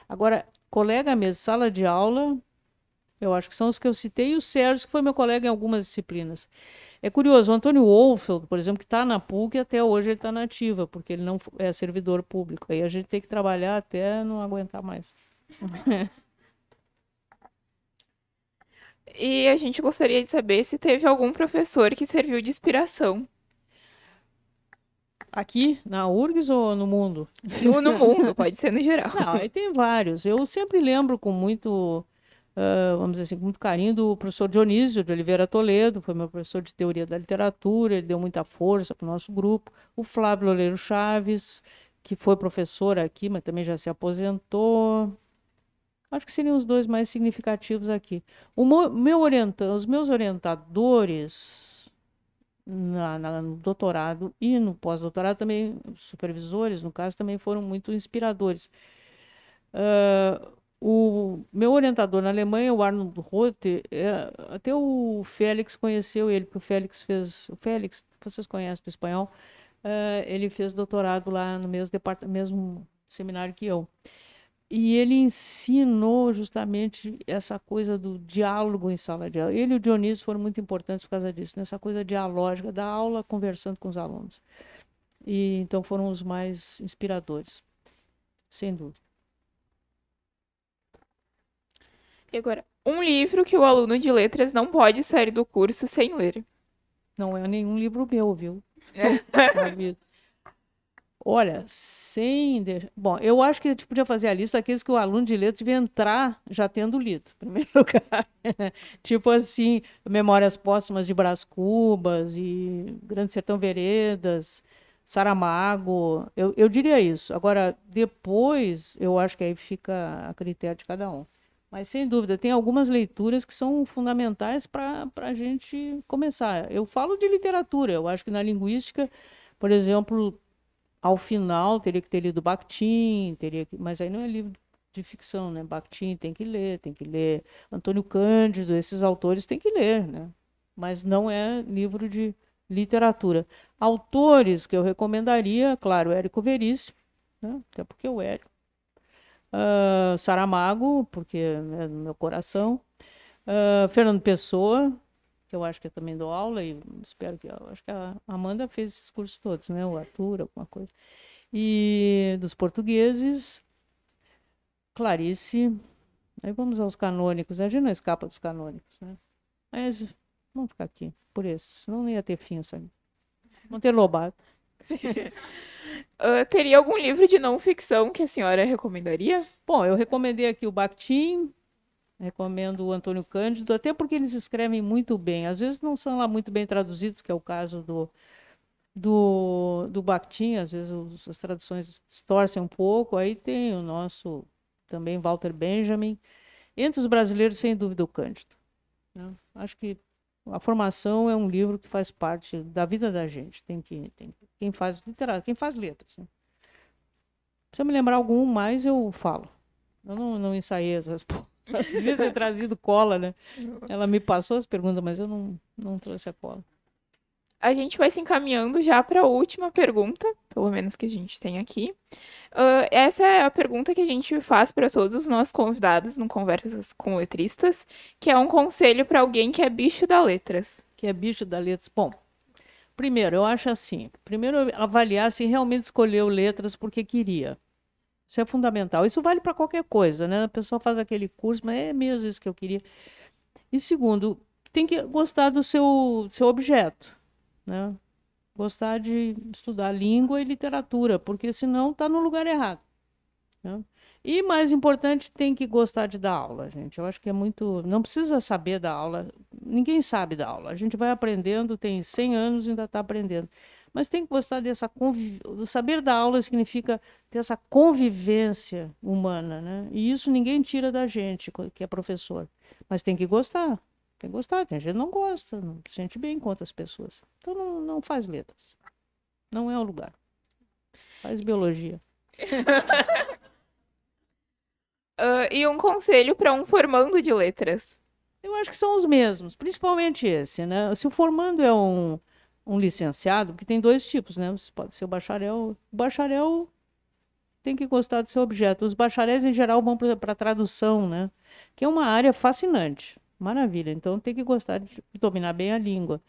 Agora, colega mesmo, sala de aula, eu acho que são os que eu citei, e o Sérgio, que foi meu colega em algumas disciplinas. É curioso, o Antônio Wolfeld, por exemplo, que está na PUC, até hoje ele está na ativa, porque ele não é servidor público. Aí a gente tem que trabalhar até não aguentar mais. <laughs> E a gente gostaria de saber se teve algum professor que serviu de inspiração. Aqui, na URGS ou no mundo? No, no mundo, pode ser no geral. Não, aí tem vários. Eu sempre lembro com muito, uh, vamos dizer assim, com muito carinho do professor Dionísio de Oliveira Toledo, foi meu professor de teoria da literatura, ele deu muita força para o nosso grupo. O Flávio Oleiro Chaves, que foi professor aqui, mas também já se aposentou. Acho que seriam os dois mais significativos aqui. O meu orienta, os meus orientadores na, na, no doutorado e no pós-doutorado também, supervisores, no caso, também foram muito inspiradores. Uh, o meu orientador na Alemanha, o Arnold Roth, é, até o Félix conheceu ele, porque o Félix fez. O Félix, vocês conhecem do espanhol, uh, ele fez doutorado lá no mesmo, mesmo seminário que eu. E ele ensinou justamente essa coisa do diálogo em sala de aula. Ele e o Dionísio foram muito importantes por causa disso, nessa coisa dialógica da aula conversando com os alunos. E então foram os mais inspiradores, sem dúvida. E agora, um livro que o aluno de letras não pode sair do curso sem ler. Não é nenhum livro meu, viu? É. <laughs> Olha, sem. De... Bom, eu acho que a gente podia fazer a lista daqueles que o aluno de letra devia entrar já tendo lido, em primeiro <laughs> lugar. tipo assim, Memórias Póstumas de Brás Cubas e Grande Sertão Veredas, Saramago. Eu, eu diria isso. Agora, depois, eu acho que aí fica a critério de cada um. Mas, sem dúvida, tem algumas leituras que são fundamentais para a gente começar. Eu falo de literatura, eu acho que na linguística, por exemplo ao final, teria que ter lido Bakhtin, teria que, mas aí não é livro de ficção, né? Bakhtin tem que ler, tem que ler Antônio Cândido, esses autores tem que ler, né? Mas não é livro de literatura. Autores que eu recomendaria, claro, Érico Veríssimo, né? até porque o Érico. Uh, Saramago, porque é no meu coração. Uh, Fernando Pessoa, que eu acho que eu também dou aula e espero que acho que a Amanda fez esses cursos todos, né? O Arthur, alguma coisa. E dos portugueses, Clarice. Aí vamos aos canônicos. A gente não escapa dos canônicos, né? Mas vamos ficar aqui por esses, senão não ia ter fim essa. Não ter lobado. uh, <laughs> ah, teria algum livro de não ficção que a senhora recomendaria? Bom, eu recomendei aqui o Bakhtin, Recomendo o Antônio Cândido, até porque eles escrevem muito bem. Às vezes não são lá muito bem traduzidos, que é o caso do, do, do Bakhtin, às vezes os, as traduções distorcem um pouco. Aí tem o nosso também Walter Benjamin. Entre os brasileiros, sem dúvida, o Cândido. Né? Acho que a formação é um livro que faz parte da vida da gente. Tem que, tem, quem faz literatura, quem faz letras. Né? Se eu me lembrar algum mais, eu falo. Eu não, não ensaiei as respostas. <laughs> <laughs> Você devia ter trazido cola, né? Ela me passou as perguntas, mas eu não, não trouxe a cola. A gente vai se encaminhando já para a última pergunta, pelo menos que a gente tem aqui. Uh, essa é a pergunta que a gente faz para todos os nossos convidados no Conversas com Letristas, que é um conselho para alguém que é bicho da letras. Que é bicho da letras. Bom, primeiro, eu acho assim: primeiro, avaliar se realmente escolheu letras porque queria. Isso é fundamental. Isso vale para qualquer coisa, né? A pessoa faz aquele curso, mas é mesmo isso que eu queria. E segundo, tem que gostar do seu, seu objeto, né? Gostar de estudar língua e literatura, porque senão está no lugar errado. Né? E mais importante, tem que gostar de dar aula, gente. Eu acho que é muito. Não precisa saber da aula. Ninguém sabe da aula. A gente vai aprendendo, tem 100 anos e ainda está aprendendo mas tem que gostar dessa conviv... o saber da aula significa ter essa convivência humana, né? E isso ninguém tira da gente que é professor, mas tem que gostar, tem que gostar. Tem gente que não gosta, não se sente bem com outras pessoas, então não, não faz letras, não é o lugar. Faz biologia. uh, <laughs> e um conselho para um formando de letras? Eu acho que são os mesmos, principalmente esse, né? Se o formando é um um licenciado, porque tem dois tipos, né? Você pode ser o bacharel. O bacharel tem que gostar do seu objeto. Os bacharéis, em geral, vão para tradução, né? Que é uma área fascinante. Maravilha. Então tem que gostar de dominar bem a língua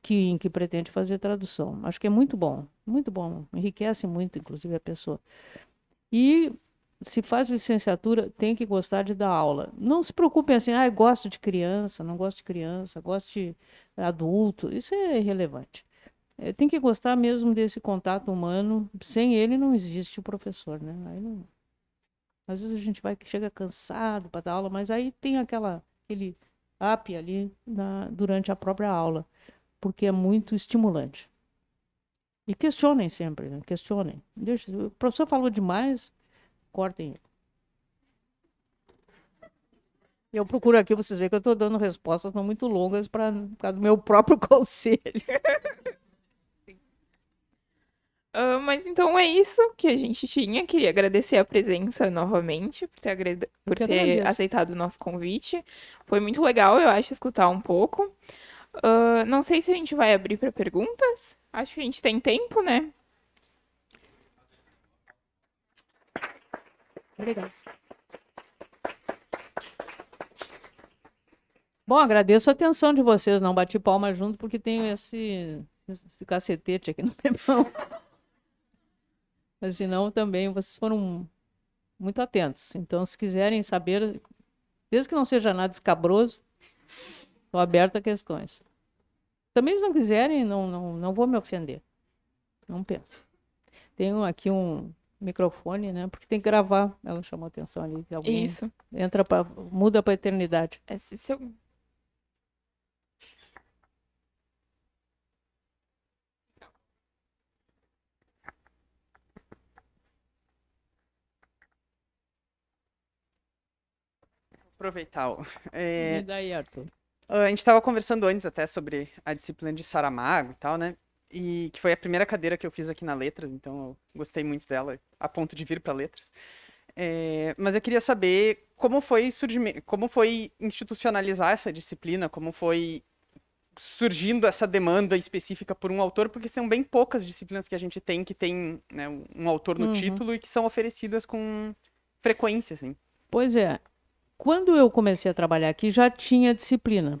que, em que pretende fazer tradução. Acho que é muito bom, muito bom. Enriquece muito, inclusive, a pessoa. E se faz licenciatura, tem que gostar de dar aula. Não se preocupem assim, ah, gosto de criança, não gosto de criança, gosto de adulto. Isso é irrelevante. É, tem que gostar mesmo desse contato humano. Sem ele não existe o professor, né? Aí não... Às vezes a gente vai chega cansado para dar aula, mas aí tem aquela aquele up ali na, durante a própria aula, porque é muito estimulante. E questionem sempre, né? questionem. Deixa, o professor falou demais, cortem. Eu procuro aqui, vocês veem que eu estou dando respostas não muito longas para do meu próprio <laughs> conselho. Uh, mas então é isso que a gente tinha. Queria agradecer a presença novamente por ter, agreda... por ter aceitado o nosso convite. Foi muito legal, eu acho, escutar um pouco. Uh, não sei se a gente vai abrir para perguntas. Acho que a gente tem tempo, né? Obrigada. Bom, agradeço a atenção de vocês, não bati palma junto, porque tenho esse, esse cacetete aqui <laughs> no pepão. mão. Mas senão também vocês foram muito atentos. Então, se quiserem saber, desde que não seja nada escabroso, estou aberta a questões. Também, se não quiserem, não, não, não vou me ofender. Não penso. Tenho aqui um, microfone, né? Porque tem que gravar. Ela chamou atenção ali. Alguém Isso. Entra para muda para eternidade. É, se seu aproveitar. É... E daí, Arthur? A gente estava conversando antes até sobre a disciplina de Saramago e tal, né? e que foi a primeira cadeira que eu fiz aqui na Letras, então eu gostei muito dela, a ponto de vir para Letras. É, mas eu queria saber como foi, como foi institucionalizar essa disciplina, como foi surgindo essa demanda específica por um autor, porque são bem poucas disciplinas que a gente tem que tem né, um autor no uhum. título e que são oferecidas com frequência, assim. Pois é. Quando eu comecei a trabalhar aqui, já tinha disciplina.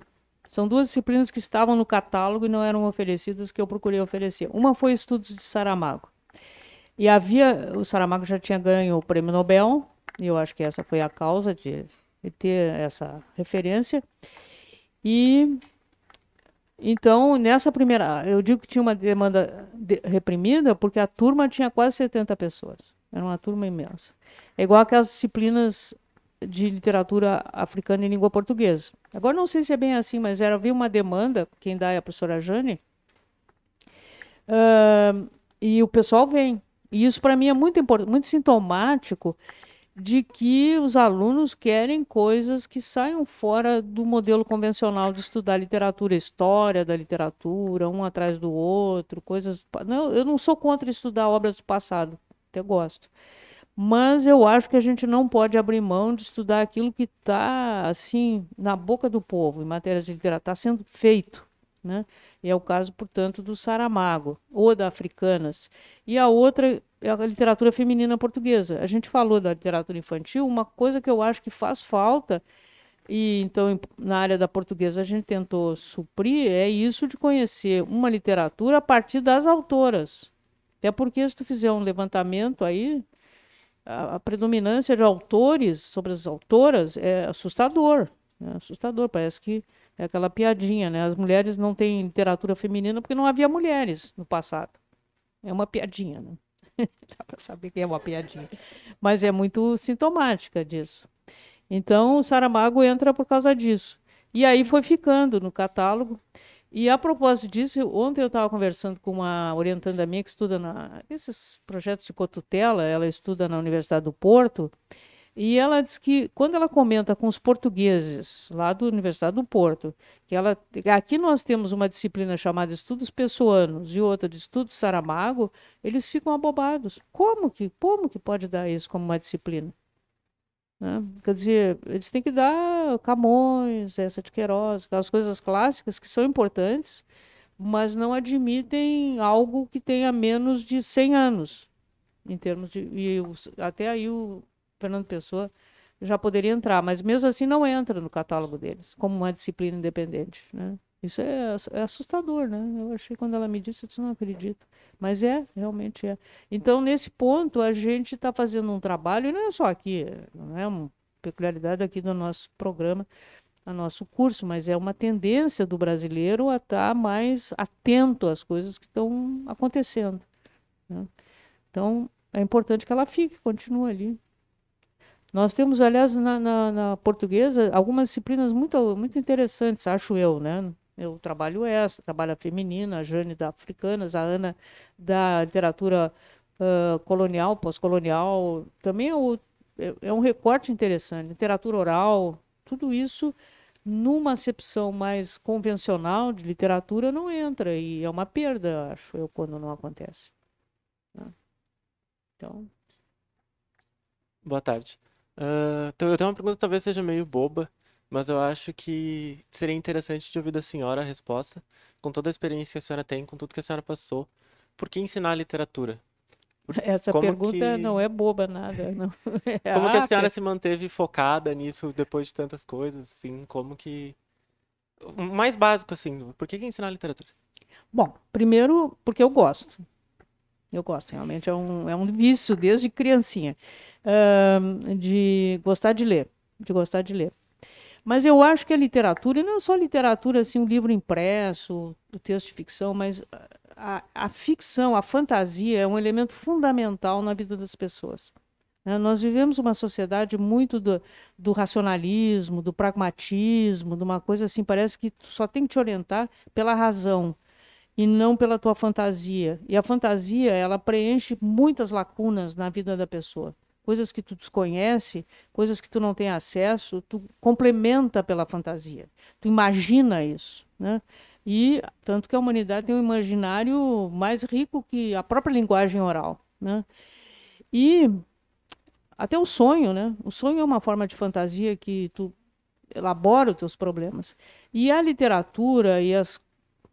São duas disciplinas que estavam no catálogo e não eram oferecidas, que eu procurei oferecer. Uma foi estudos de Saramago. E havia, o Saramago já tinha ganho o prêmio Nobel, e eu acho que essa foi a causa de, de ter essa referência. E então, nessa primeira, eu digo que tinha uma demanda de, reprimida, porque a turma tinha quase 70 pessoas. Era uma turma imensa. É igual aquelas disciplinas de literatura africana em língua portuguesa. Agora não sei se é bem assim, mas era havia uma demanda, quem dá é a professora Jane, uh, e o pessoal vem. E isso para mim é muito importante, muito sintomático de que os alunos querem coisas que saiam fora do modelo convencional de estudar literatura, história da literatura, um atrás do outro, coisas. Não, eu não sou contra estudar obras do passado, até gosto mas eu acho que a gente não pode abrir mão de estudar aquilo que está assim na boca do povo em matéria de literatura está sendo feito né? e é o caso portanto do Saramago ou da Africanas e a outra é a literatura feminina portuguesa a gente falou da literatura infantil uma coisa que eu acho que faz falta e então na área da portuguesa a gente tentou suprir é isso de conhecer uma literatura a partir das autoras até porque se tu fizer um levantamento aí a, predominância de autores sobre as autoras é assustador. é Assustador, parece que é aquela piadinha, né? As mulheres não têm literatura feminina porque não havia mulheres no passado. É uma piadinha, né? <laughs> Dá para saber que é uma piadinha. Mas é muito sintomática disso. Então, o Saramago entra por causa disso. E aí foi ficando no catálogo. E a propósito disso, ontem eu estava conversando com uma orientanda minha que estuda na, esses projetos de cotutela, ela estuda na Universidade do Porto, e ela diz que quando ela comenta com os portugueses lá da Universidade do Porto, que ela aqui nós temos uma disciplina chamada Estudos Pessoanos e outra de Estudos Saramago, eles ficam abobados. Como que, como que pode dar isso como uma disciplina? Né? Quer dizer, eles têm que dar Camões, essa de Queiroz, aquelas coisas clássicas que são importantes, mas não admitem algo que tenha menos de 100 anos, em termos de. E até aí o Fernando Pessoa já poderia entrar, mas mesmo assim não entra no catálogo deles, como uma disciplina independente. Né? Isso é, é, assustador, né? Eu achei quando ela me disse, eu disse, não acredito. Mas é, realmente é. Então, nesse ponto, a gente está fazendo um trabalho, e não é só aqui, não é uma peculiaridade aqui do nosso programa, do nosso curso, mas é uma tendência do brasileiro a estar tá mais atento às coisas que estão acontecendo. Né? Então, é importante que ela fique, continue ali. Nós temos, aliás, na, na, na portuguesa, algumas disciplinas muito, muito interessantes, acho eu, né? Eu trabalho essa, trabalho a feminina, a Jane da Africanas, a Ana da literatura uh, colonial, pós-colonial. Também é, o, é, é um recorte interessante. Literatura oral, tudo isso numa acepção mais convencional de literatura não entra e é uma perda, acho eu, quando não acontece. Né? Então. Boa tarde. Uh, então eu tenho uma pergunta que talvez seja meio boba, mas eu acho que seria interessante de ouvir da senhora a resposta, com toda a experiência que a senhora tem, com tudo que a senhora passou. Por que ensinar literatura? <laughs> Essa Como pergunta que... não é boba nada, não. <laughs> É como a... que a senhora se manteve focada nisso depois de tantas coisas, assim? Como que o mais básico assim, por que ensinar literatura? Bom, primeiro porque eu gosto. Eu gosto, realmente é um, é um vício desde criancinha uh, de gostar de ler, de gostar de ler. Mas eu acho que a é literatura, e não é só literatura, assim, um livro impresso, o um texto de ficção, mas a, a, ficção, a fantasia é um elemento fundamental na vida das pessoas. Né? Nós vivemos uma sociedade muito do, do, racionalismo, do pragmatismo, de uma coisa assim, parece que só tem que te orientar pela razão e não pela tua fantasia. E a fantasia, ela preenche muitas lacunas na vida da pessoa coisas que tu desconhece, coisas que tu não tem acesso, tu complementa pela fantasia. Tu imagina isso, né? E tanto que a humanidade tem um imaginário mais rico que a própria linguagem oral, né? E até o sonho, né? O sonho é uma forma de fantasia que tu elabora os teus problemas. E a literatura e as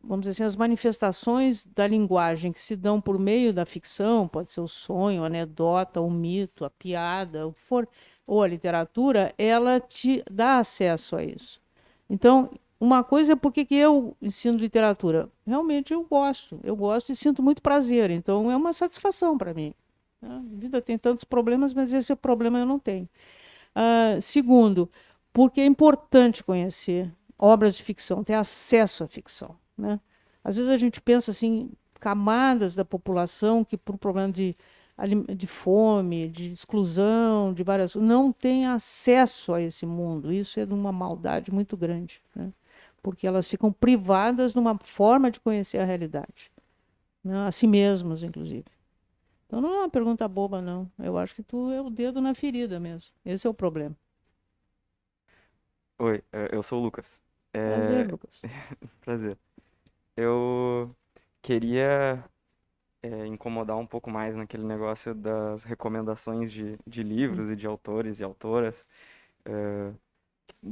vamos dizer assim, as manifestações da linguagem que se dão por meio da ficção, pode ser o sonho, a anedota, o mito, a piada, o que for, ou a literatura, ela te dá acesso a isso. Então, uma coisa é por que eu ensino literatura. Realmente eu gosto, eu gosto e sinto muito prazer, então é uma satisfação para mim. A vida tem tantos problemas, mas esse é problema eu não tenho. Uh, segundo, porque é importante conhecer obras de ficção, ter acesso à ficção. Né? Às vezes a gente pensa assim, camadas da população que por problema de, de fome, de exclusão, de várias não tem acesso a esse mundo. Isso é de uma maldade muito grande, né? porque elas ficam privadas de uma forma de conhecer a realidade, né? a si mesmas, inclusive. Então não é uma pergunta boba, não. Eu acho que tu é o dedo na ferida mesmo. Esse é o problema. Oi, é, eu sou o Lucas. É... Prazer, Lucas. <laughs> Prazer eu queria é, incomodar um pouco mais naquele negócio das recomendações de, de livros e de autores e autoras. É,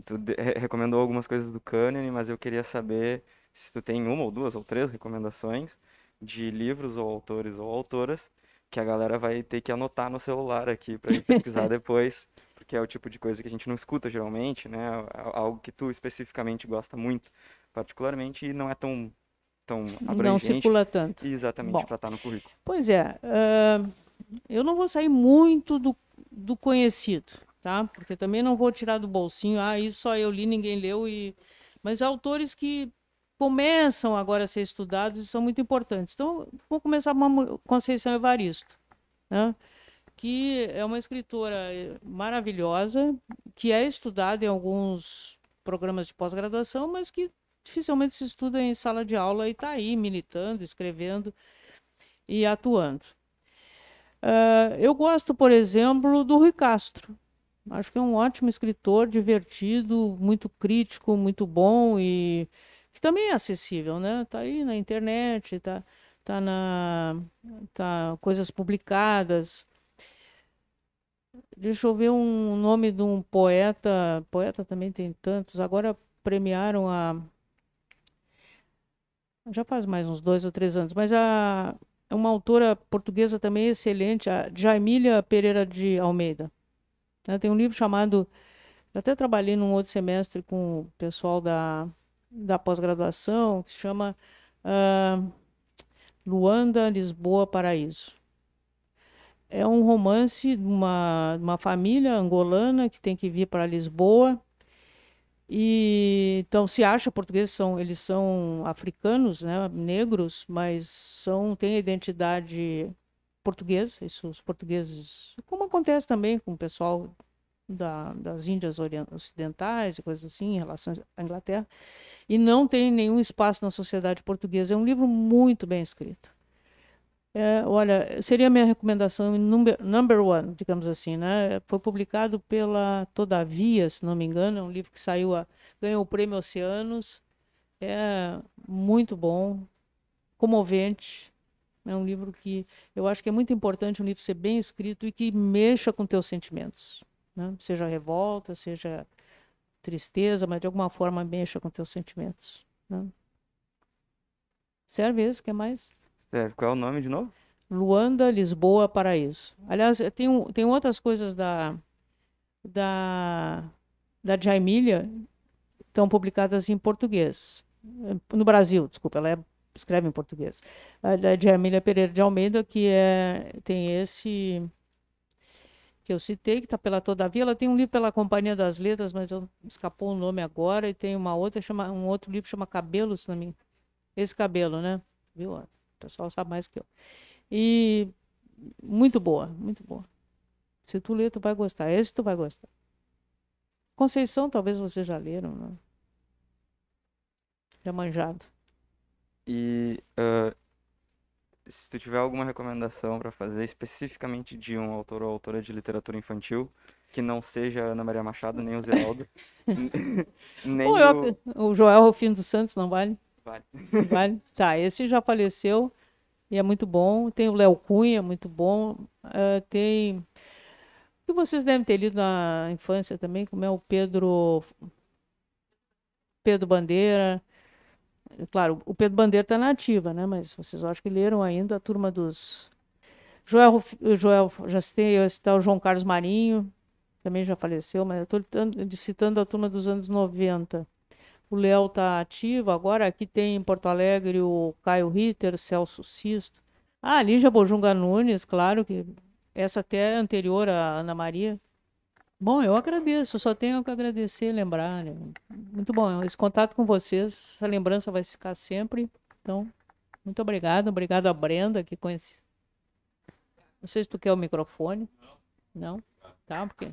tu de, recomendou algumas coisas do Cânone, mas eu queria saber se tu tem uma ou duas ou três recomendações de livros ou autores ou autoras que a galera vai ter que anotar no celular aqui para pesquisar <laughs> depois, porque é o tipo de coisa que a gente não escuta geralmente, né? Algo que tu especificamente gosta muito, particularmente, e não é tão tão abrangente. Não circula tanto. Exatamente, para estar tá no currículo. Pois é, uh, eu não vou sair muito do, do conhecido, tá? Porque também não vou tirar do bolsinho, ah, isso só eu li, ninguém leu. E... Mas autores que começam agora a ser estudados e são muito importantes. Então, vou começar com Conceição Evaristo, né? que é uma escritora eh, maravilhosa, que é estudada em alguns programas de pós-graduação, mas que dificilmente se estuda em sala de aula e está aí militando, escrevendo e atuando. Uh, eu gosto, por exemplo, do Rui Castro. Acho que é um ótimo escritor, divertido, muito crítico, muito bom e que também é acessível, né? Está aí na internet, está, tá na tá coisas publicadas. Deixa eu ver um nome de um poeta, poeta também tem tantos. Agora premiaram a já faz mais uns dois ou três anos, mas a, é uma autora portuguesa também excelente, a Jaimília Pereira de Almeida. Ela tem um livro chamado. Eu até trabalhei num outro semestre com o pessoal da, da pós-graduação, que se chama uh, Luanda, Lisboa, Paraíso. É um romance de uma, uma família angolana que tem que vir para Lisboa e então se acha português são eles são africanos, né, negros, mas são têm identidade portuguesa, isso os portugueses, como acontece também com o pessoal da, das Índias Ocidentais e coisas assim em relação à Inglaterra, e não tem nenhum espaço na sociedade portuguesa. É um livro muito bem escrito. É, olha, seria a minha recomendação number, number one, digamos assim, né? Foi publicado pela Todavia, se não me engano, é um livro que saiu, a, ganhou o prêmio Oceanos, é muito bom, comovente, é um livro que eu acho que é muito importante um livro ser bem escrito e que mexa com teus sentimentos, né? Seja revolta, seja tristeza, mas de alguma forma mexa com teus sentimentos, né? Serve esse, quer mais? Certo. Qual é o nome de novo? Luanda, Lisboa, Paraíso. Aliás, tem, tem outras coisas da, da, da Jaimília estão publicadas em português. No Brasil, desculpa, ela é, escreve em português. A da Jaimília Pereira de Almeida, que é, tem esse que eu citei, que está pela Todavia. Ela tem um livro pela Companhia das Letras, mas eu, escapou o nome agora, e tem uma outra, chama, um outro livro chama Cabelos, não me Esse cabelo, né? Viu? O pessoal sabe mais que eu. E muito boa, muito boa. Se tu ler, tu vai gostar. Esse tu vai gostar. Conceição, talvez vocês já leram, né? Já manjado. E uh, se tu tiver alguma recomendação para fazer especificamente de um autor ou autora de literatura infantil, que não seja Ana Maria Machado, nem o Ziraldo, <laughs> <laughs> nem o... o... Joel Rufino dos Santos, não vale? Vale. Vale? Tá, esse já faleceu e é muito bom. Tem o Léo Cunha, muito bom. Uh, tem. O que vocês devem ter lido na infância também, como é o Pedro. Pedro Bandeira. É claro, o Pedro Bandeira está na ativa, né? Mas vocês acho que leram ainda a turma dos. Joel, Joel já citei, o João Carlos Marinho, também já faleceu, mas eu estou citando a turma dos anos 90. O Léo está ativo agora. Aqui tem em Porto Alegre o Caio Ritter, o Celso Sisto. Ah, Lígia Bojunga Nunes, claro que essa até é anterior à Ana Maria. Bom, eu agradeço, só tenho que agradecer e lembrar. Né? Muito bom, esse contato com vocês, essa lembrança vai ficar sempre. Então, muito obrigado. Obrigado a Brenda, que conhece. Não sei se tu quer o microfone. Não? Não? Tá, porque.